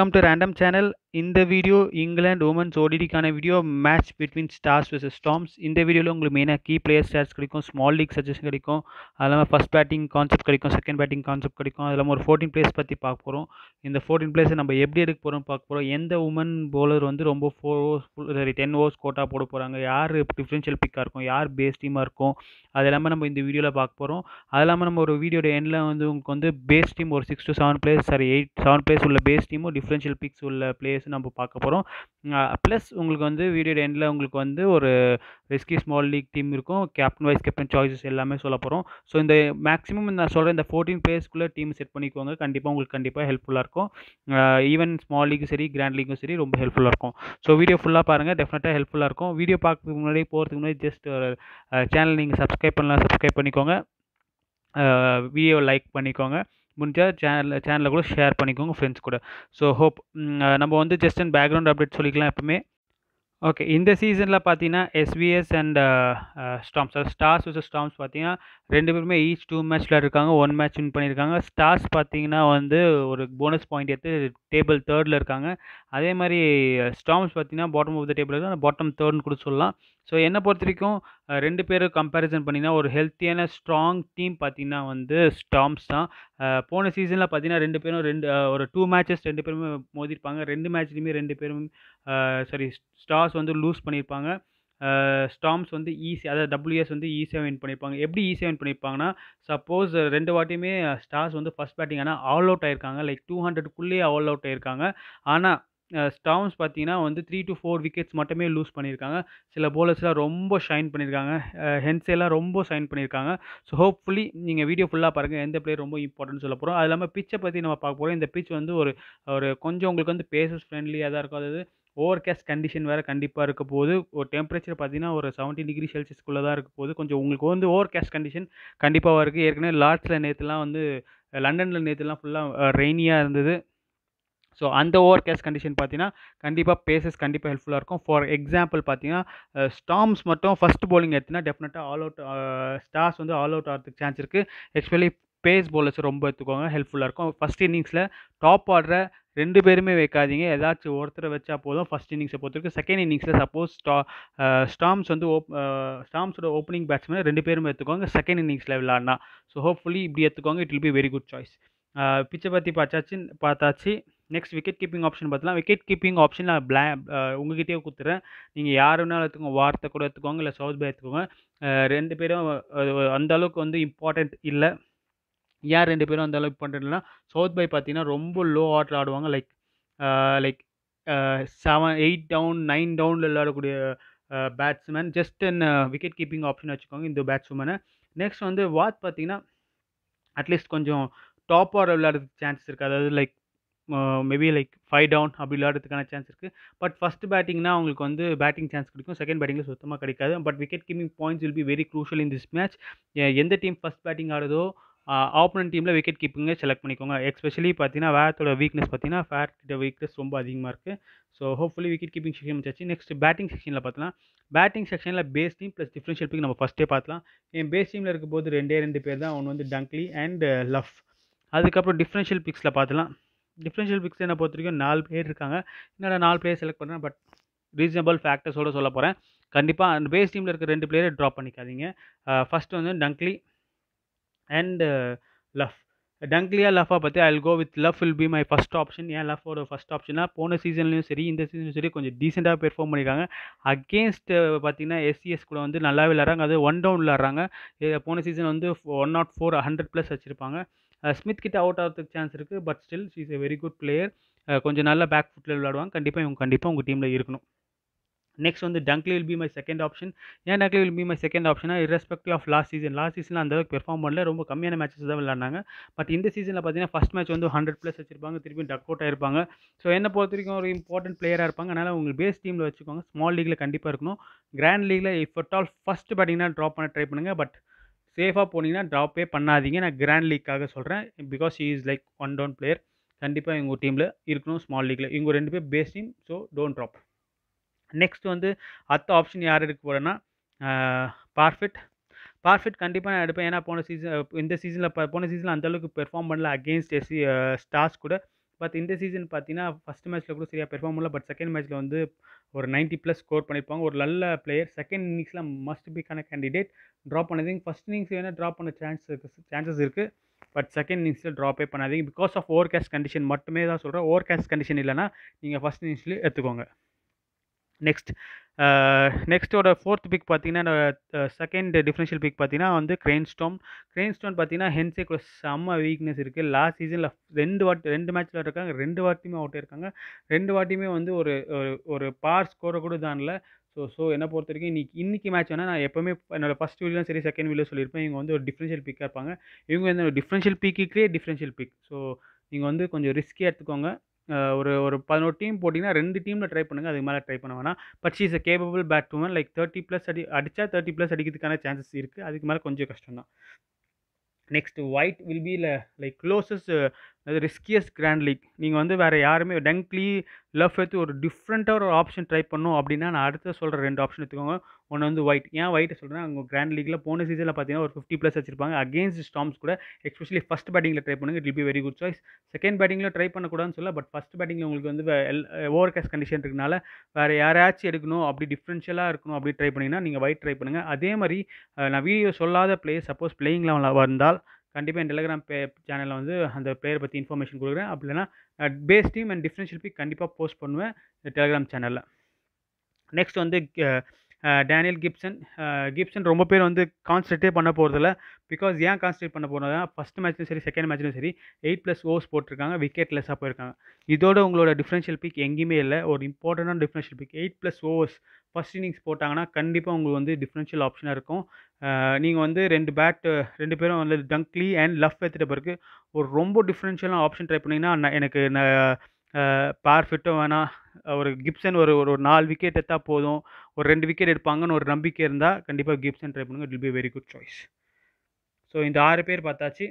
welcome to random channel இந்த video இங்கிலாந்து women's ஓடிடிக்கான video match between Stars versus Storms இந்த வீடியோவில் உங்களுக்கு மெயினாக கீ பிளேயர் ஸ்டார்ஸ் கிடைக்கும் ஸ்மால் லீக் சஜஷன் கிடைக்கும் அது ஃபஸ்ட் பேட்டிங் கான்செப்ட் கிடைக்கும் செகண்ட் பேட்டிங் கான்செப்ட் கிடைக்கும் அது ஒரு ஃபோர்டின் பிளேஸ் பற்றி பார்க்க போகிறோம் இந்த ஃபோர்டின் பிளேஸை நம்ம எப்படி எடுக்க போகிறோம் பார்க்க போகிறோம் எந்த உமன் போலர் வந்து ரொம்ப four overs sorry ten overs quota போட போகிறாங்க யார் டிஃப்ரென்ஷியல் பிக்காக இருக்கும் யார் பேஸ் டீமாக இருக்கும் அது இல்லாமல் நம்ம இந்த வீடியோவில் பார்க்க போகிறோம் அது இல்லாமல் நம்ம ஒரு வீடியோட எண்டில் வந்து உங்களுக்கு வந்து பேஸ் டீம் ஒரு six to seven players sorry eight seven players உள்ள பேஸ் டீமும் டிஃப்ரென்ஷியல் பிக்ஸ் உள்ள பிளேஸ் வீடியோஸ் நம்ம பார்க்க போகிறோம் ப்ளஸ் உங்களுக்கு வந்து வீடியோ எண்டில் உங்களுக்கு வந்து ஒரு ரெஸ்கி ஸ்மால் லீக் டீம் இருக்கும் கேப்டன் வைஸ் கேப்டன் சாய்ஸஸ் எல்லாமே சொல்ல போகிறோம் ஸோ இந்த மேக்ஸிமம் நான் சொல்கிற இந்த ஃபோர்டீன் பிளேயர்ஸ்க்குள்ளே டீம் செட் பண்ணிக்கோங்க கண்டிப்பாக உங்களுக்கு கண்டிப்பாக ஹெல்ப்ஃபுல்லாக இருக்கும் ஈவன் ஸ்மால் லீக்கும் சரி கிராண்ட் லீக்கும் சரி ரொம்ப ஹெல்ப்ஃபுல்லாக இருக்கும் ஸோ வீடியோ ஃபுல்லாக பாருங்கள் டெஃபினட்டாக ஹெல்ப்ஃபுல்லாக இருக்கும் வீடியோ பார்க்கறதுக்கு முன்னாடி போகிறதுக்கு முன்னாடி ஜஸ்ட் சேனல் நீங்கள் சப்ஸ்கிரைப் பண்ணலாம் சப்ஸ்கிரைப் பண்ணிக்கோங்க வீடியோ லைக் பண்ணிக்கோங்க முடிஞ்சால் சேனலில் சேனலில் கூட ஷேர் பண்ணிக்கோங்க ஃப்ரெண்ட்ஸ் கூட ஸோ ஹோப் நம்ம வந்து ஜஸ்ட் அண்ட் பேக்ரவுண்ட் அப்டேட் சொல்லிக்கலாம் எப்பவுமே ஓகே இந்த சீசனில் பார்த்தீங்கன்னா எஸ்விஎஸ் அண்ட் ஸ்டாம்ஸ் ஸ்டார்ஸ் வச்சு ஸ்டாம்ஸ் பார்த்தீங்கன்னா ரெண்டு பேருமே ஈச் டூ மேட்ச் இருக்காங்க ஒன் மேட்ச் வின் பண்ணியிருக்காங்க ஸ்டார்ஸ் பார்த்தீங்கன்னா வந்து ஒரு போனஸ் பாயிண்ட் எடுத்து டேபிள் தேர்டில் இருக்காங்க அதே மாதிரி ஸ்டாம்ஸ் பார்த்தீங்கன்னா பாட்டம் ஆஃப் த டேபிள் இருக்காங்க பாட்டம் தேர்ட்னு கூட சொல்லலாம் ஸோ என்னை பொறுத்த வரைக்கும் ரெண்டு பேரும் கம்பேரிசன் பண்ணினா ஒரு ஹெல்த்தியான ஸ்ட்ராங் டீம் பார்த்திங்கன்னா வந்து ஸ்டாம்ஸ் தான் போன சீசனில் பார்த்திங்கன்னா ரெண்டு பேரும் ரெண்டு ஒரு டூ மேட்சஸ் ரெண்டு பேருமே மோதிருப்பாங்க ரெண்டு மேட்ச்லேயுமே ரெண்டு பேரும் சாரி ஸ்டார்ஸ் வந்து லூஸ் பண்ணியிருப்பாங்க ஸ்டாம்ஸ் வந்து ஈஸி அதாவது டபிள்யூஎஸ் வந்து ஈஸியாக வின் பண்ணியிருப்பாங்க எப்படி ஈஸியாக வின் பண்ணியிருப்பாங்கன்னா சப்போஸ் ரெண்டு வாட்டியுமே ஸ்டார்ஸ் வந்து ஃபஸ்ட் பேட்டிங் ஆனால் ஆல் அவுட் ஆயிருக்காங்க லைக் டூ ஹண்ட்ரட்குள்ளேயே ஆல் அவுட் ஆயிருக்காங்க ஆனால் ஸ்டாம்ஸ் பார்த்தீங்கன்னா வந்து த்ரீ டு ஃபோர் விக்கெட்ஸ் மட்டுமே லூஸ் பண்ணியிருக்காங்க சில போலர்ஸ்லாம் ரொம்ப ஷைன் பண்ணியிருக்காங்க ஹென்ஸெல்லாம் ரொம்ப ஷைன் பண்ணியிருக்காங்க ஸோ ஹோப்ஃபுல்லி நீங்கள் வீடியோ ஃபுல்லாக பாருங்கள் எந்த பிளேயர் ரொம்ப இம்பார்ட்டன்ட் சொல்ல போகிறோம் அது இல்லாமல் பிச்சை பற்றி நம்ம பார்க்க போகிறோம் இந்த பிச் வந்து ஒரு ஒரு கொஞ்சம் உங்களுக்கு வந்து பேசஸ் ஃப்ரெண்ட்லியாக தான் இருக்கும் அதாவது ஓவர் கேஸ்ட் கண்டிஷன் வேறு கண்டிப்பாக இருக்க போது ஒரு டெம்பரேச்சர் பார்த்தீங்கன்னா ஒரு செவன்டீன் டிகிரி செல்சியஸ்க்குள்ளே தான் இருக்க போது கொஞ்சம் உங்களுக்கு வந்து ஓவர் கேஸ்ட் கண்டிஷன் கண்டிப்பாக இருக்குது ஏற்கனவே லார்ட்ஸில் நேற்றுலாம் வந்து லண்டனில் நேற்றுலாம் ஃபுல்லாக ரெய்னியாக இருந்தது ஸோ அந்த ஓவர் கேஸ் கண்டிஷன் பார்த்தீங்கன்னா கண்டிப்பாக பேசஸ் கண்டிப்பாக ஹெல்ப்ஃபுல்லாக இருக்கும் ஃபார் எக்ஸாம்பிள் பார்த்தீங்கன்னா ஸ்டாம்ஸ் மட்டும் ஃபஸ்ட் போலிங் எடுத்தினா டெஃபினட்டாக ஆல் அவுட் ஸ்டார்ஸ் வந்து ஆல் அவுட் ஆகிறதுக்கு சான்ஸ் இருக்குது ஆக்சுவலி பேஸ் பவுலர்ஸ் ரொம்ப எடுத்துக்கோங்க ஹெல்ப்ஃபுல்லாக இருக்கும் ஃபஸ்ட் இன்னிங்ஸில் டாப் ஆடுற ரெண்டு பேருமே வைக்காதீங்க ஏதாச்சும் ஒருத்தரை வச்சா போதும் ஃபஸ்ட் இன்னிங்ஸை பொறுத்திருக்கு செகண்ட் இன்னிங்ஸில் சப்போஸ் ஸ்டா ஸ்டாம்ஸ் வந்து ஓப் ஸ்டாம்ஸோட ஓப்பனிங் பேட்ஸ்மேன் ரெண்டு பேருமே எடுத்துக்கோங்க செகண்ட் இன்னிங்ஸில் விளாட்னா ஸோ ஹோப்ஃபுல்லி இப்படி எடுத்துக்கோங்க it will be very good choice பிச்சை பற்றி பார்த்தாச்சு பார்த்தாச்சு நெக்ஸ்ட் விக்கெட் கீப்பிங் ஆப்ஷன் பார்த்தலாம் விக்கெட் கீப்பிங் ஆப்ஷன் நான் பிளா உங்ககிட்டயே கொடுத்துறேன் நீங்கள் யார் வேணாலும் எடுத்துக்கோங்க வார்த்தை கூட எடுத்துக்கோங்க இல்லை சவுத் பை எடுத்துக்கோங்க ரெண்டு பேரும் அந்த அளவுக்கு வந்து இம்பார்ட்டண்ட் இல்லை யார் ரெண்டு பேரும் அந்த அளவுக்கு இல்லைனா சவுத் பை பார்த்தீங்கன்னா ரொம்ப லோ ஆர்டர் ஆடுவாங்க like like seven eight down nine டவுனில் விளையாடக்கூடிய batsman just and wicket keeping option வச்சுக்கோங்க இந்த பேட்ஸ்மேனை நெக்ஸ்ட் வந்து வாத் பார்த்தீங்கன்னா அட்லீஸ்ட் கொஞ்சம் டாப் ஆர்டர் விளையாடுறதுக்கு சான்ஸ் இருக்குது அதாவது like maybe like five down அப்படி விளையாடுறதுக்கான சான்ஸ் இருக்குது பட் ஃபஸ்ட் பேட்டிங்னா அவங்களுக்கு வந்து பேட்டிங் சான்ஸ் கிடைக்கும் செகண்ட் பேட்டிங்கில் சுத்தமாக கிடைக்காது but wicket keeping points will be very crucial in this match எந்த டீம் ஃபஸ்ட் பேட்டிங் ஆடுதோ ஆப்போனன்ட் டீமில் விக்கெட் கீப்பிங்கே செலக்ட் பண்ணிக்கோங்க எஸ்பெஷலி பார்த்தீங்கன்னா வேத்தோட வீக்னஸ் பார்த்தீங்கன்னா ஃபேர் கிட்ட வீக்னஸ் ரொம்ப அதிகமாக இருக்குது so hopefully wicket keeping section முடிச்சாச்சு நெக்ஸ்ட் பேட்டிங் செக்ஷனில் பார்த்தலாம் பேட்டிங் செக்ஷனில் base team plus differential pick நம்ம ஃபஸ்ட்டே பார்த்தலாம் என் பேஸ் டீமில் இருக்கும்போது ரெண்டே ரெண்டு பேர் தான் ஒன்று வந்து டங்க்லி அண்ட் லஃப் அதுக்கப்புறம் டிஃப்ரென்ஷியல் பிக்ஸில் பார்த்தலாம் டிஃப்ரென்ஷியல் பிக்ஸனை பொறுத்த வரைக்கும் நாலு பேர் இருக்காங்க என்னடா நாலு பேர் செலக்ட் பண்ணுறேன் பட் ரீசனபிள் ஃபேக்டர்ஸோடு சொல்ல போகிறேன் கண்டிப்பாக அந்த பேஸ் டீமில் இருக்க ரெண்டு பிளேயரை ட்ராப் பண்ணிக்காதீங்க ஃபஸ்ட்டு வந்து டங்க்லி அண்ட் லஃப் டங்க்லியா லஃபா பற்றி I go with Luff will be my first option ஏன் லஃபோட ஃபஸ்ட் ஆப்ஷனாக போன சீசன்லையும் சரி இந்த சீசன்லையும் சரி கொஞ்சம் டீசெண்டாக பெர்ஃபார்ம் பண்ணியிருக்காங்க அகேன்ஸ்ட் பார்த்தீங்கன்னா எஸ்சிஎஸ் கூட வந்து நல்லா விளாட்றாங்க அது ஒன் டவுன் விளாட்றாங்க போன சீசன் வந்து one not four hundred plus வச்சுருப்பாங்க ஸ்மித் கிட்ட அவுட் ஆகிறதுக்கு சான்ஸ் இருக்குது but still she is a very good player கொஞ்சம் நல்ல பேக் ஃபுட்டில் விளையாடுவாங்க கண்டிப்பாக இவங்க கண்டிப்பாக உங்கள் டீமில் இருக்கணும் நெக்ஸ்ட் வந்து Dunkley will be my second option ஏன் Dunkley will be my second ஆப்ஷனாக irrespective of last season last சீசனில் அந்தளவுக்கு பெர்ஃபார்ம் பண்ணல ரொம்ப கம்மியான மேட்சஸ் தான் விளாண்டாங்க பட் இந்த சீசனில் பார்த்தீங்கன்னா ஃபஸ்ட் மேட்ச் வந்து ஹண்ட்ரட் ப்ளஸ் வச்சிருப்பாங்க திருப்பி டக் அவுட் ஆயிருப்பாங்க ஸோ என்ன பொறுத்த வரைக்கும் ஒரு இம்பார்ட்டன்ட் பிளேயராக இருப்பாங்க அதனால் உங்கள் பேஸ் டீமில் வச்சுக்கோங்க ஸ்மால் லீகில் கண்டிப்பாக இருக்கணும் கிராண்ட் லீகில் இஃப் அட் ஆல் ஃபஸ்ட்டு பார்த்தீங்கன்னா ட்ராப் பண்ண ட்ரை பண்ணுங்கள் பட் சேஃபாக போனீங்கன்னா ட்ராப்பே பண்ணாதீங்க நான் கிராண்ட் லீக்காக சொல்கிறேன் because he is like one down player கண்டிப்பாக இவங்க டீமில் இருக்கணும் ஸ்மால் லீக்கில் இவங்க ரெண்டு பேர் based team so don't drop next வந்து அடுத்த ஆப்ஷன் யார் எடுக்க போகிறேன்னா பார்ஃபிட் பார்ஃபிட் கண்டிப்பாக நான் எடுப்பேன் ஏன்னா போன சீசன் இந்த சீசனில் போன சீசனில் அந்தளவுக்கு பெர்ஃபார்ம் பண்ணல அகேன்ஸ்ட் எஸ்சி ஸ்டார்ஸ் கூட பட் இந்த சீசன் பார்த்தீங்கன்னா ஃபஸ்ட் மேட்ச்சில் கூட சரியாக பெர்ஃபார்ம் பண்ணல பட் செகண்ட் மேட்ச்சில் வந்து ஒரு நைன்ட்டி ப்ளஸ் ஸ்கோர் பண்ணியிருப்பாங்க ஒரு நல்ல பிளேயர் செகண்ட் இன்னிங்ஸில் மஸ்ட் பிக்கான கேண்டிடேட் ட்ராப் பண்ணாதீங்க ஃபஸ்ட் இன்னிங்ஸ் வேணால் ட்ராப் பண்ண சான்ஸ் இருக்குது சான்சஸ் இருக்குது பட் செகண்ட் இன்னிங்ஸில் ட்ராப்பே பண்ணாதீங்க because of overcast condition மட்டுமே தான் சொல்கிறேன் ஓவர் கேஷ் கண்டிஷன் இல்லைனா நீங்கள் ஃபஸ்ட் இன்னிங்ஸ்லேயே எடுத்துக்கோங்க நெக்ஸ்ட் நெக்ஸ்ட்டோட ஃபோர்த் பிக் பார்த்தீங்கன்னா செகண்ட் டிஃப்ரென்ஷியல் பிக் பார்த்தீங்கன்னா வந்து கிரெயின் ஸ்டோன் கிரெயின் ஸ்டோன் பார்த்தீங்கன்னா கூட செம்ம வீக்னஸ் இருக்குது லாஸ்ட் சீசனில் ரெண்டு வாட்டி ரெண்டு மேட்ச்சில் இருக்காங்க ரெண்டு வாட்டியுமே அவுட் இருக்காங்க ரெண்டு வாட்டியுமே வந்து ஒரு ஒரு பார் ஸ்கோரை கூட தானில் ஸோ ஸோ என்னை பொறுத்த வரைக்கும் இன்னைக்கு இன்றைக்கி மேட்ச் வேணால் நான் எப்போவுமே என்னோட ஃபஸ்ட் வீடியோலாம் சரி செகண்ட் வீடியோ சொல்லியிருப்பேன் இவங்க வந்து ஒரு டிஃப்ரென்ஷியல் பிக்காக இருப்பாங்க இவங்க வந்து டிஃப்ரென்ஷியல் பிக்குக்கே டிஃப்ரென்ஷியல் பிக் ஸோ நீங்கள் வந்து கொஞ்சம் ரிஸ்க்கே எடுத்துக்கோங்க ஒரு ஒரு பதினோரு டீம் போட்டிங்கன்னா ரெண்டு டீமில் ட்ரை பண்ணுங்கள் அதுக்கு மேலே ட்ரை பண்ண வேணாம் but she's a capable woman like thirty plus அடி அடித்தா தேர்ட்டி ப்ளஸ் அடிக்கிறதுக்கான சான்சஸ் இருக்குது அதுக்கு மேலே கொஞ்சம் கஷ்டம் தான் next Wyatt will be like closest அது ரிஸ்கியஸ்ட் கிராண்ட் லீக் நீங்கள் வந்து வேறு யாருமே டெங்க்லி லவ் எடுத்து ஒரு டிஃப்ரெண்ட்டாக ஒரு ஆப்ஷன் ட்ரை பண்ணும் அப்படின்னா நான் அடுத்த சொல்கிற ரெண்டு ஆப்ஷன் எடுத்துக்கோங்க ஒன்று வந்து ஒயிட் ஏன் ஒயிட்டை சொல்கிறேன் அவங்க கிராண்ட் லீக்கில் போன சீசனில் பார்த்தீங்கன்னா ஒரு ஃபிஃப்டி ப்ளஸ் வச்சிருப்பாங்க அகேன்ஸ்ட் ஸ்டாம்ஸ் கூட எஸ்பெஷலி ஃபஸ்ட் பேட்டிங்கில் ட்ரை பண்ணுங்கள் it will be very good choice second பேட்டிங்கில் ட்ரை பண்ணக்கூடாதுன்னு சொல்ல பட் ஃபஸ்ட் பேட்டிங்கில் உங்களுக்கு வந்து ஓவர் கேஸ் கண்டிஷன் இருக்கனால வேறு யாராச்சும் எடுக்கணும் அப்படி டிஃப்ரென்ஷியலாக இருக்கணும் அப்படி ட்ரை பண்ணிங்கன்னா நீங்கள் ஒயிட் ட்ரை பண்ணுங்கள் அதே மாதிரி நான் வீடியோ சொல்லாத பிளேயர் சப்போஸ் பிளேயிங்கில் வந்தால் கண்டிப்பாக என் டெலிகிராம் பே சேனலில் வந்து அந்த பிளேயர் பற்றி இன்ஃபர்மேஷன் கொடுக்குறேன் அப்படி இல்லைனா பேஸ் டீம் அண்ட் டிஃப்ரென்ஷியல் பி கண்டிப்பாக போஸ்ட் பண்ணுவேன் இந்த டெலிகிராம் சேனலில் நெக்ஸ்ட் வந்து டேனியல் கிப்சன் கிப்சன் ரொம்ப பேர் வந்து கான்சன்ட்ரேட்டே பண்ண போகிறதில்ல பிகாஸ் ஏன் கான்சன்ட்ரேட் பண்ண போகிறதா ஃபஸ்ட் மேட்ச்லையும் சரி செகண்ட் மேட்ச்லையும் சரி எயிட் ப்ளஸ் ஓவர்ஸ் போட்டிருக்காங்க விக்கெட் லெஸ்ஸாக போயிருக்காங்க இதோட உங்களோட டிஃப்ரென்ஷியல் பிக் எங்கேயுமே இல்லை ஒரு இம்பார்ட்டண்டான differential pick eight plus overs first innings போட்டாங்கன்னா கண்டிப்பாக உங்களுக்கு வந்து டிஃப்ரென்ஷியல் ஆப்ஷனாக இருக்கும் நீங்கள் வந்து ரெண்டு பேட் ரெண்டு பேரும் வந்து டங்க்லி அண்ட் லஃப் எடுத்துகிட்ட பிறகு ஒரு ரொம்ப டிஃப்ரென்ஷியலாக ஆப்ஷன் ட்ரை பண்ணிங்கன்னா எனக்கு பேர் ஃபிட்டும் வேணாம் ஒரு கிப்சன் ஒரு ஒரு நாலு விக்கெட் எடுத்தால் போதும் ஒரு ரெண்டு விக்கெட் எடுப்பாங்கன்னு ஒரு நம்பிக்கை இருந்தால் கண்டிப்பாக கிப்சன் ட்ரை பண்ணுங்கள் it will be very good choice so இந்த ஆறு பேர் பார்த்தாச்சு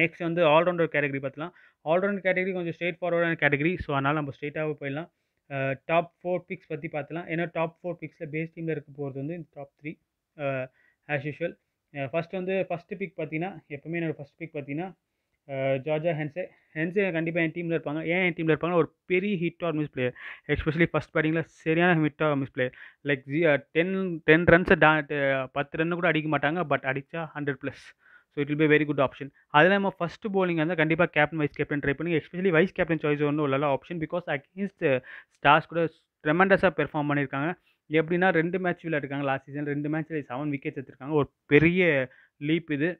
நெக்ஸ்ட் வந்து ஆல்ரவுண்டர் கேட்டகரி பார்த்துலாம் ஆல்ரவுண்டர் கேட்டகரி கொஞ்சம் ஸ்ட்ரெயிட் ஃபார்வர்டான கேட்டகரி ஸோ அதனால் நம்ம ஸ்ட்ரெயிட்டாகவே போயிடலாம் டாப் ஃபோர் பிக்ஸ் பற்றி பார்த்துலாம் ஏன்னா டாப் ஃபோர் பிக்ஸில் பேஸ் டீமில் இருக்க போகிறது வந்து இந்த top three as usual first வந்து ஃபஸ்ட்டு பிக் பார்த்தீங்கன்னா எப்போவுமே என்னோடய ஃபஸ்ட் பிக் பார்த்தீங்கன்னா ஜார்ஜா ஹென்சே ஹென்சே கண்டிப்பாக என் டீமில் இருப்பாங்க ஏன் என் டீமில் இருப்பாங்க ஒரு பெரிய hit or miss player especially first பேட்டிங்கில் சரியான hit or miss player like ஜி டென் டென் ரன்ஸை டா பத்து ரன்னு கூட அடிக்க மாட்டாங்க பட் அடித்தா hundred plus so it will be very good option அதில் நம்ம ஃபஸ்ட் போலிங் வந்து கண்டிப்பாக கேப்டன் வைஸ் கேப்டன் ட்ரை பண்ணி எஸ்பெஷலி வைஸ் கேப்டன் சாய்ஸ் ஒன்றும் உள்ள ஆப்ஷன் பிகாஸ் அகேன்ஸ்ட் ஸ்டார்ஸ் கூட ட்ரெமெண்டஸாக பெர்ஃபார்ம் பண்ணியிருக்காங்க எப்படின்னா ரெண்டு மேட்ச் விளையாடுறாங்க லாஸ்ட் சீசன் ரெண்டு மேட்ச்சில் செவன் விக்கெட்ஸ் எடுத்திருக்காங்க ஒரு பெரிய லீப் இது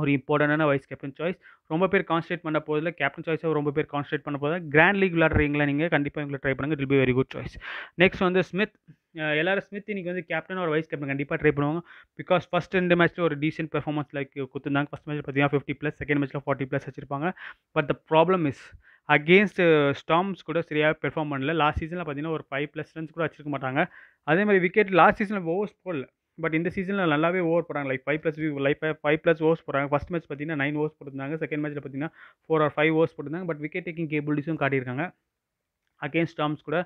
ஒரு இம்பார்ட்டண்டான வைஸ் கேப்டன் சாய்ஸ் ரொம்ப பேர் கான்சன்ட்ரேட் பண்ண போதில் கேப்டன் சாய்ஸாக ரொம்ப பேர் கான்சன்ட்ரேட் பண்ண போதில் கிராண்ட் லீக் விளாட்றீங்களா நீங்கள் கண்டிப்பாக எங்களை ட்ரை பண்ணுங்கள் it be very good choice next வந்து ஸ்மித் எல்லாரும் ஸ்மித் இன்றைக்கி வந்து கேப்டன் ஒரு வைஸ் கேப்டன் கண்டிப்பாக ட்ரை பண்ணுவாங்க பிகாஸ் ஃபஸ்ட் ரெண்டு மேட்ச்சில் ஒரு டீசென்ட் பெர்ஃபார்மன்ஸ் லைக் கொடுத்துருந்தாங்க ஃபஸ்ட் மேட்ச் பார்த்தீங்கன்னா ஃபிஃப்டி ப்ளஸ் செகண்ட் மேட்ச்சில் ஃபார்ட்டி ப்ளஸ் வச்சிருப்பாங்க but the problem is against Storms கூட சரியாக பெர்ஃபார்ம் பண்ணல லாஸ்ட் சீசனில் பார்த்தீங்கன்னா ஒரு ஃபைவ் ப்ளஸ் ரன்ஸ் கூட வச்சிருக்க மாட்டாங்க அதே மாதிரி விக்கெட் லாஸ்ட் சீசனில் ஓவர்ஸ் போடல பட் இந்த சீசனில் நல்லாவே ஓவர் போகிறாங்க like five plus life five plus overs போகிறாங்க ஃபஸ்ட் மேட்ச் பார்த்தீங்கன்னா நைன் ஓவர்ஸ் போட்டிருந்தாங்க செகண்ட் மேட்ச்சில் பார்த்தீங்கன்னா ஃபோர் ஆர் ஃபைவ் ஓவர்ஸ் போட்டிருந்தாங்க பட் விக்கெட் டேக்கிங் கேபிலிட்டிஸும் காட்டியிருக்காங்க அகேன்ஸ்ட் டாம்ஸ் கூட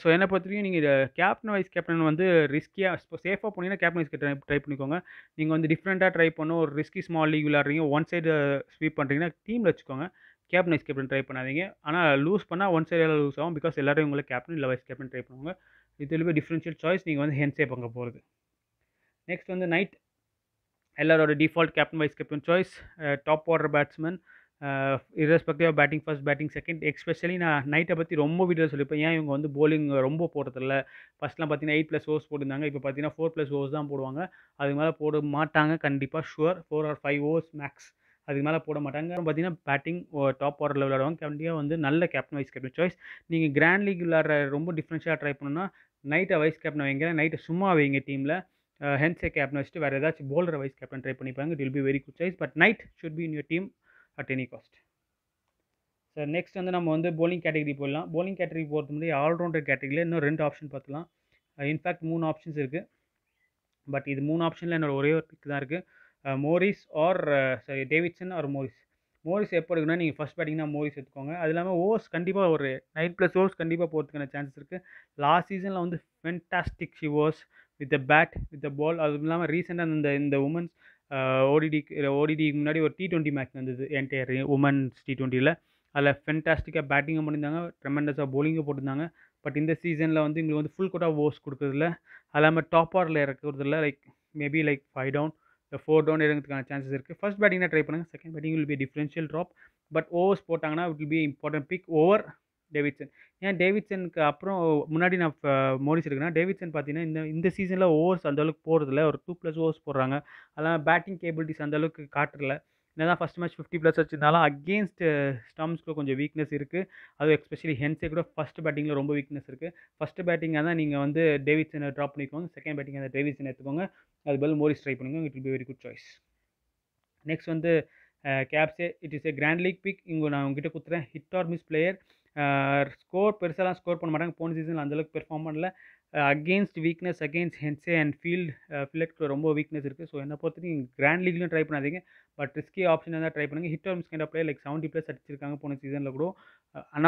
ஸோ என்னை பொறுத்தவரைக்கும் நீங்கள் கேப்டன் வைஸ் கேப்டன் வந்து ரிஸ்கியாக இப்போ சேஃபாக போனீங்கன்னா கேப்டன் வைஸ் ட்ரை பண்ணிக்கோங்க நீங்கள் வந்து டிஃப்ரெண்ட்டாக ட்ரை பண்ணோம் ஒரு ரிஸ்கி ஸ்மால் லீக் விளாட்றீங்க ஒன் சைடு ஸ்வீப் பண்ணுறீங்கன்னா டீமில் வச்சுக்கோங்க கேப்டன் வைஸ் கேப்டன் ட்ரை பண்ணாதீங்க ஆனால் லூஸ் பண்ணால் ஒன் சைடில் லூஸ் ஆகும் பிகாஸ் எல்லோரும் உங்களை கேப்டன் இல்லை வைஸ் கேப்டன் ட்ரை பண்ணுவாங்க இது டிஃப்ரென்ஷியல் சாய்ஸ் நீங்கள் வந்து ஹென்சே பண்ண போகிறது நெக்ஸ்ட் வந்து நைட் எல்லாரோட default captain vice captain choice top order batsman irrespective batting first batting second especially நான் நைட்டை பற்றி ரொம்ப வீடியோ சொல்லியிருப்பேன் ஏன் இவங்க வந்து போலிங் ரொம்ப போடுறதில்ல ஃபஸ்ட்லாம் பார்த்தீங்கன்னா எயிட் ப்ளஸ் ஓவர்ஸ் போட்டிருந்தாங்க இப்போ பார்த்தீங்கன்னா ஃபோர் ப்ளஸ் ஓவர்ஸ் தான் போடுவாங்க அது மேலே போட மாட்டாங்க கண்டிப்பாக sure four or five overs max அதுக்கு மேலே போட மாட்டாங்க பார்த்தீங்கன்னா பேட்டிங் டாப் ஆர்டரில் விளாடுவாங்க கண்டிப்பாக வந்து நல்ல கேப்டன் வைஸ் கேப்டன் சாய்ஸ் நீங்கள் கிராண்ட் லீக் விளாட்ற ரொம்ப டிஃப்ரென்ஷியாக ட்ரை பண்ணணும்னா நைட்டை வைஸ் கேப்டன் வைங்க நைட்டை சும்மா வைங்க டீமில் ஹென்சே கேப்டன் வச்சுட்டு வேறு ஏதாச்சும் போல்ற வைஸ் கேப்டன் ட்ரை பண்ணிப்பாங்க it will be very good choice but Knight should be in your team at any cost sir next வந்து நம்ம வந்து போலிங் கேட்டகரி போயிடலாம் போலிங் கேட்டகரி போகிறது முன்னாடி ஆல்ரவுண்டர் கேட்டகரியில் இன்னும் ரெண்டு ஆப்ஷன் பார்த்துலாம் இன்ஃபேக்ட் மூணு ஆப்ஷன்ஸ் இருக்குது பட் இது மூணு ஆப்ஷனில் என்னோட ஒரே ஒரு பிக் தான் இருக்குது Morris or sorry Davidson or Morris Morris எப்போ இருக்குன்னா நீங்கள் ஃபஸ்ட் பேட்டிங்னா மோரிஸ் எடுத்துக்கோங்க அது இல்லாமல் ஓவர்ஸ் கண்டிப்பாக ஒரு நைன் ப்ளஸ் ஓவர்ஸ் கண்டிப்பாக போகிறதுக்கான சான்சஸ் இருக்குது லாஸ்ட் சீசனில் வந்து fantastic she with a bat with a ball அதுவும் இல்லாமல் ரீசெண்டாக இந்த இந்த உமன்ஸ் ஓடிடி ஓடிடிக்கு முன்னாடி ஒரு டி டுவெண்ட்டி மேட்ச் வந்தது என்டையர் உமன்ஸ் டி டுவெண்ட்டியில் அதில் ஃபென்டாஸ்டிக்காக பேட்டிங்கும் பண்ணியிருந்தாங்க ட்ரெமெண்டஸாக போலிங்கும் போட்டிருந்தாங்க பட் இந்த சீசனில் வந்து இவங்களுக்கு வந்து ஃபுல் கோட்டாக ஓஸ் கொடுக்குறதில்ல அல்லாமல் இல்லாமல் டாப் ஆரில் இறக்குறதில்ல like maybe like five down இல்லை ஃபோர் டவுன் இறங்கிறதுக்கான சான்சஸ் இருக்குது ஃபஸ்ட் பேட்டிங்னா ட்ரை பண்ணுங்கள் second batting will be differential drop but overs போட்டாங்கன்னா it will be important pick over Davidson ஏன் டேவிட்சனுக்கு அப்புறம் முன்னாடி நான் மோடிஸ் இருக்கேன்னா டேவிட்சன் பார்த்தீங்கன்னா இந்த இந்த சீசனில் ஓவர்ஸ் அந்தளவுக்கு போகிறதில்ல ஒரு டூ ப்ளஸ் ஓவர்ஸ் போடுறாங்க அதெல்லாம் பேட்டிங் கேபிலிட்டிஸ் அந்தளவுக்கு காட்டுறல என்ன தான் ஃபஸ்ட் மேட்ச் ஃபிஃப்டி ப்ளஸ் வச்சுருந்தாலும் அகேன்ஸ்ட் ஸ்டம்ஸ்க்கு கொஞ்சம் வீக்னஸ் இருக்குது அது எஸ்பெஷலி ஹென்ஸே கூட ஃபஸ்ட் பேட்டிங்கில் ரொம்ப வீக்னஸ் இருக்குது ஃபஸ்ட் பேட்டிங்காக தான் நீங்கள் வந்து டேவிட்சனை ட்ராப் பண்ணிக்கோங்க செகண்ட் பேட்டிங் அந்த டேவிட்சன் எடுத்துக்கோங்க அது பதில் மோடிஸ் ட்ரை பண்ணுங்க it will be very good choice next வந்து Capsey it is a grand league pick இங்கே நான் உங்ககிட்ட கொடுத்துறேன் hit or miss player score பெருசாலாம் ஸ்கோர் பண்ண மாட்டாங்க போன சீசனில் அந்தளவுக்கு பெர்ஃபார்ம் பண்ணல அகேன்ஸ்ட் வீக்னஸ் அகேன்ஸ்ட் ஹென்சே அண்ட் ஃபீல்ட் ஃபில்லட்க்கு ரொம்ப வீக்னஸ் இருக்குது ஸோ என்னை பொறுத்தவரைக்கும் நீங்கள் கிராண்ட் லீக்லையும் ட்ரை பண்ணாதீங்க பட் ரிஸ்கி ஆப்ஷன் தான் ட்ரை பண்ணுங்கள் hit or miss kind player like seventy plus அடிச்சிருக்காங்க போன சீசனில் கூட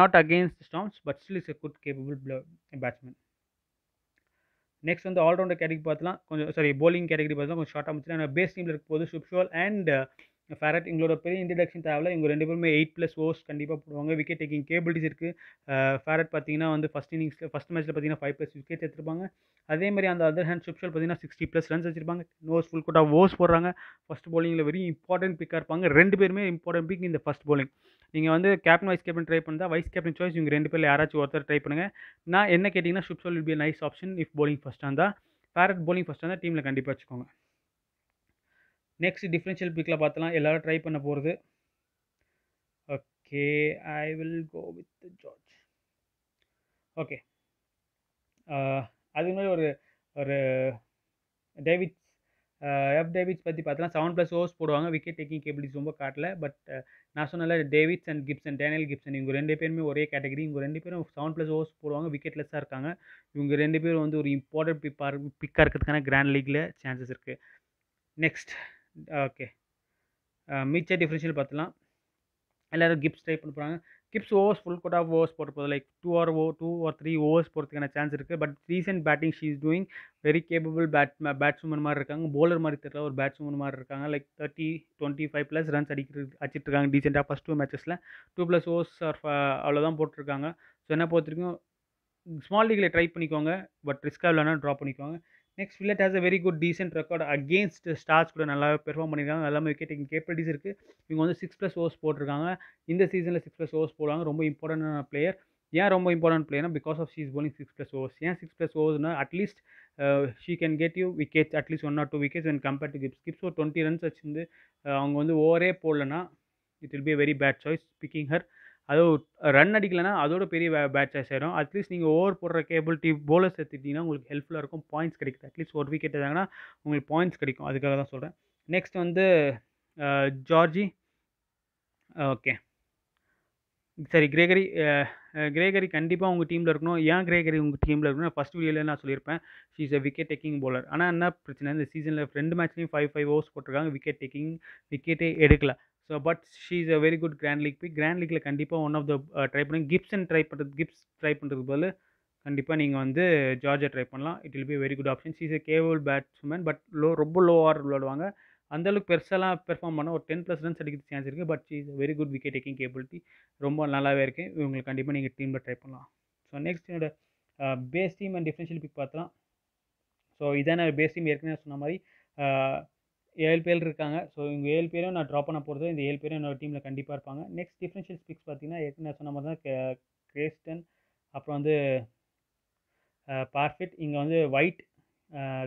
not against Storms but still is a good capable batsman next வந்து ஆல்ரவுண்டர் கேட்டகரி பார்த்தலாம் கொஞ்சம் சாரி போலிங் கேட்டகரி பார்த்தலாம் கொஞ்சம் ஷார்ட்டாக முடிச்சுலாம் பேஸ் டீமில் இருக்கும் போது சுப்ஷோல் அண்ட் ஃபேரட் எங்களோட பெரிய இன்ட்ரடக்ஷன் தேவையில்ல இவங்க ரெண்டு பேருமே எயிட் ப்ளஸ் ஓர்ஸ் கண்டிப்பாக போடுவாங்க விக்கெட் டேக்கிங் கேபிள்ஸ் இருக்குது ஃபேரட் பார்த்தீங்கன்னா வந்து ஃபஸ்ட் இன்னிங்ஸ் ஃபஸ்ட் மேட்ச்சில் பார்த்தீங்கன்னா ஃபைவ் ப்ளஸ் விக்கெட் எடுத்துருப்பாங்க அதே மாதிரி அந்த அதர் ஹேண்ட் சுப்ஷல் பார்த்தீங்கன்னா சிக்ஸ்டி ப்ளஸ் ரன்ஸ் வச்சிருப்பாங்க நோஸ் ஃபுல் கூட்டாக ஓவர்ஸ் போடுறாங்க ஃபஸ்ட் போலிங்கில் வெரி இம்பார்ட்டன்ட் பிக்காக இருப்பாங்க ரெண்டு பேருமே இம்பார்ட்டன்ட் பிக் இந்த ஃபஸ்ட் போலிங் நீங்கள் வந்து கேப்டன் வைஸ் கேப்டன் ட்ரை பண்ணால் வைஸ் கேப்டன் சாய்ஸ் இவங்க ரெண்டு பேரில் யாராச்சும் ஒருத்தர் ட்ரை பண்ணுங்கள் நான் என்ன கேட்டிங்கன்னா சுப்ஷல் will be nice option if bowling ஃபஸ்ட்டாக இருந்தால் ஃபேரட் பவுலிங் ஃபஸ்ட்டாக இருந்தால் டீமில் கண்டிப்பாக வச்சுக்கோங்க நெக்ஸ்ட் டிஃப்ரென்ஷியல் பிக்கில் பார்த்தலாம் எல்லோரும் ட்ரை பண்ண போகிறது okay I will go with George okay அது மாதிரி ஒரு ஒரு டேவிட்ஸ் எஃப் டேவிட்ஸ் பற்றி பார்த்தலாம் செவன் ப்ளஸ் ஓவர்ஸ் போடுவாங்க விக்கெட் டேக்கிங் கேபிலிட்டிஸ் ரொம்ப காட்டல பட் நான் சொன்னால Davids and Gibson Daniel Gibson இவங்க ரெண்டு பேருமே ஒரே கேட்டகரி இவங்க ரெண்டு பேரும் செவன் ப்ளஸ் ஓவர்ஸ் போடுவாங்க விக்கெட்லெஸ்ஸாக இருக்காங்க இவங்க ரெண்டு பேரும் வந்து ஒரு இம்பார்ட்டன்ட் பிப்பாக பிக்காக இருக்கிறதுக்கான கிராண்ட் லீக்கில் சான்சஸ் இருக்குது நெக்ஸ்ட் ஓகே மீச்சர் டிஃப்ரென்ஷியல் பார்த்துலாம் எல்லோரும் கிப்ஸ் ட்ரை பண்ண போகிறாங்க Gibbs overs full quota of overs போட்டு போகுது like two or oh two or three overs போகிறதுக்கான சான்ஸ் இருக்குது but recent batting she is doing very capable bat batsman மாதிரி இருக்காங்க போலர் மாதிரி தெரியல ஒரு பேட்ஸ்மேன் மாதிரி இருக்காங்க like thirty twenty five plus runs அடிக்கிறது அடிச்சிட்டு இருக்காங்க டீசெண்டாக ஃபஸ்ட் டூ மேட்சஸில் டூ ப்ளஸ் ஓவர்ஸ் ஆர் அவ்வளோதான் போட்டிருக்காங்க ஸோ என்ன பொறுத்த வரைக்கும் ஸ்மால் லீகில் ட்ரை பண்ணிக்கோங்க பட் ரிஸ்க்காக இல்லைன்னா ட்ராப் பண்ணிக்கோங்க next Willett has a very good decent record against Stars கூட நல்லா பெர்ஃபார்ம் பண்ணியிருக்காங்க எல்லாமே விக்கெட் இங்கே கேபிலிட்டிஸ் இருக்குது இவங்க வந்து சிக்ஸ் ப்ளஸ் ஓவர்ஸ் போட்டிருக்காங்க இந்த சீசனில் சிக்ஸ் ப்ளஸ் ஓவர்ஸ் போடுவாங்க ரொம்ப இம்பார்ட்டண்டான பிளேயர் ஏன் ரொம்ப இம்பார்ட்டன்ட் பிளேயர்னா because of she's bowling six plus overs ஏன் சிக்ஸ் ப்ளஸ் ஓவர்ஸ்னா at least she can get you wicket at least one or two wickets when compared to gives gives ஒரு டுவெண்ட்டி ரன்ஸ் வச்சிருந்து uh, அவங்க வந்து ஓவரே போடலன்னா it will be very bad choice picking her அது run அடிக்கலைன்னா அதோட பெரிய பே பேட்சாக சேரும் அட்லீஸ்ட் நீங்கள் ஓவர் போடுற கேபிள் டீ போலர் சேர்த்துட்டிங்கன்னா உங்களுக்கு ஹெல்ப்ஃபுல்லாக இருக்கும் பாயிண்ட்ஸ் கிடைக்குது அட்லீஸ்ட் ஒரு விக்கெட் எடுத்தாங்கன்னா உங்களுக்கு பாயிண்ட்ஸ் கிடைக்கும் அதுக்காக தான் சொல்கிறேன் நெக்ஸ்ட் வந்து ஜார்ஜி ஓகே சரி கிரேகரி கிரேகரி கண்டிப்பாக உங்கள் டீமில் இருக்கணும் ஏன் கிரேகரி உங்கள் டீமில் இருக்கணும் ஃபஸ்ட் வீடியோவில் நான் சொல்லியிருப்பேன் she is a wicket taking bowler ஆனால் என்ன பிரச்சனை இந்த சீசனில் ரெண்டு மேட்ச்லேயும் ஃபைவ் ஃபைவ் ஓவர்ஸ் போட்டிருக்காங்க விக்கெட் டேக்கிங் விக்கெட்டே எடுக்கலை so but she is a very good grand league போய் கிராண்ட் லீக்கில் கண்டிப்பாக ஒன் ஆஃப் த ட்ரை பண்ணுங்க கிப்ஸன் ட்ரை பண்ணுறது கிப்ஸ் ட்ரை பண்ணுறது பதில் கண்டிப்பாக நீங்கள் வந்து ஜார்ஜா ட்ரை பண்ணலாம் it will be very good option is a கேவல் பேட்ஸ்மேன் பட் லோ ரொம்ப லோ ஆர் விளையாடுவாங்க அந்தளவுக்கு பெருசாலாம் பெர்ஃபார்ம் பண்ண ஒரு டென் ப்ளஸ் ரன்ஸ் அடிக்கிற சான்ஸ் இருக்குது but is very good wicket taking capability ரொம்ப நல்லாவே இருக்குது இவங்களுக்கு கண்டிப்பாக நீங்கள் டீமில் ட்ரை பண்ணலாம் ஸோ நெக்ஸ்ட் என்னோட base team and differential pick பார்த்தலாம் ஸோ இதான பேஸ் டீம் ஏற்கனவே சொன்ன மாதிரி uh, ஏழு பேர் இருக்காங்க ஸோ இவங்க ஏழு பேரும் நான் ட்ராப் பண்ண போகிறது இந்த ஏழு பேரும் என்னோடய டீமில் கண்டிப்பாக இருப்பாங்க நெக்ஸ்ட் டிஃப்ரென்ஷியல் பிக்ஸ் பார்த்தீங்கன்னா ஏற்கனவே சொன்ன மாதிரி தான் கிரேஸ்டன் அப்புறம் வந்து பார்ஃபிட் இங்கே வந்து ஒயிட்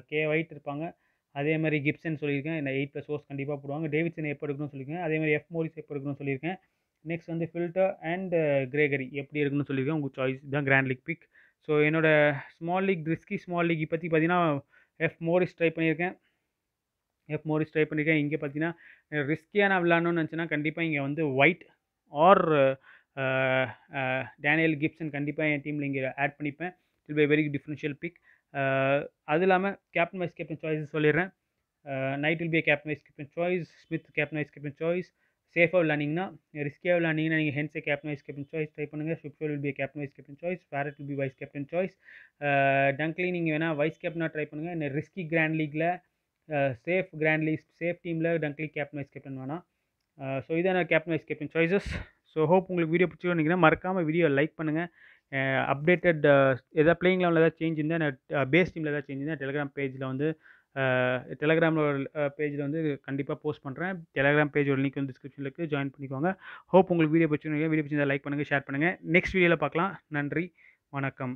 கே ஒயிட் இருப்பாங்க அதே மாதிரி கிப்சன் சொல்லியிருக்கேன் இந்த எயிட் ப்ளஸ் ஓஸ் கண்டிப்பாக போடுவாங்க டேவிட்சன் எப்போ எடுக்கணும்னு சொல்லியிருக்கேன் அதே மாதிரி எஃப் மோரிஸ் எப்போ எடுக்கணும்னு சொல்லியிருக்கேன் நெக்ஸ்ட் வந்து ஃபில்டர் அண்ட் கிரேகரி எப்படி இருக்குன்னு சொல்லியிருக்கேன் உங்கள் சாய்ஸ் தான் கிராண்ட் லீக் பிக் ஸோ என்னோடய small league risky small league பற்றி பார்த்தீங்கன்னா எஃப் மோரிஸ் ட்ரை பண்ணியிருக்கேன் எஃப் மோரிஸ் ட்ரை பண்ணியிருக்கேன் இங்கே பார்த்தீங்கன்னா ரிஸ்கியாக நான் விளாடணும்னு நினச்சினா கண்டிப்பாக இங்கே வந்து ஒயிட் ஆர் டேனியல் கிப்சன் கண்டிப்பாக என் டீமில் இங்கே ஆட் பண்ணிப்பேன் it by very differential pick அது இல்லாமல் கேப்டன் வைஸ் கேப்டன் சாய்ஸ் சொல்லிடுறேன் Knight will be captain vice captain choice Smith captain vice captain choice சேஃபாக விளாண்டிங்கன்னா ரிஸ்கியாக விளாண்டிங்கன்னா நீங்கள் ஹென்ஸே captain vice captain choice try பண்ணுங்கள் Swift will be captain vice captain choice Farrant will be vice captain choice Dunkley நீங்கள் வேணால் vice கேப்டனாக ட்ரை பண்ணுங்கள் என்ன ரிஸ்கி கிராண்ட் லீக்கில் சேஃப் கிராண்ட் லீஸ்ட் சேஃப் டீமில் டங்க்லி கேப்டன் வைஸ் கேப்டன் வேணாம் ஸோ இதான captain vice captain choices so hope உங்களுக்கு வீடியோ பிடிச்சிருக்கோம் நினைக்கிறேன் மறக்காமல் வீடியோ லைக் பண்ணுங்கள் அப்டேட்டட் எதாவது பிளேயிங் லெவலில் ஏதாவது சேஞ்ச் இருந்தால் பேஸ் டீமில் ஏதாவது சேஞ்ச் இருந்தால் டெலிகிராம் பேஜில் வந்து டெலகிராமில் பேஜில் வந்து கண்டிப்பாக போஸ்ட் பண்ணுறேன் டெலகிராம் பேஜோட லிங்க் வந்து டிஸ்கிரிப்ஷனில் இருக்குது ஜாயின் பண்ணிக்கோங்க ஹோப் உங்களுக்கு வீடியோ பிடிச்சிருந்தீங்க வீடியோ பிடிச்சிருந்தா லைக் பண்ணுங்கள் ஷேர் பண்ணுங்கள் நெக்ஸ்ட் வீடியோவில் பார்க்கலாம் நன்றி வணக்கம்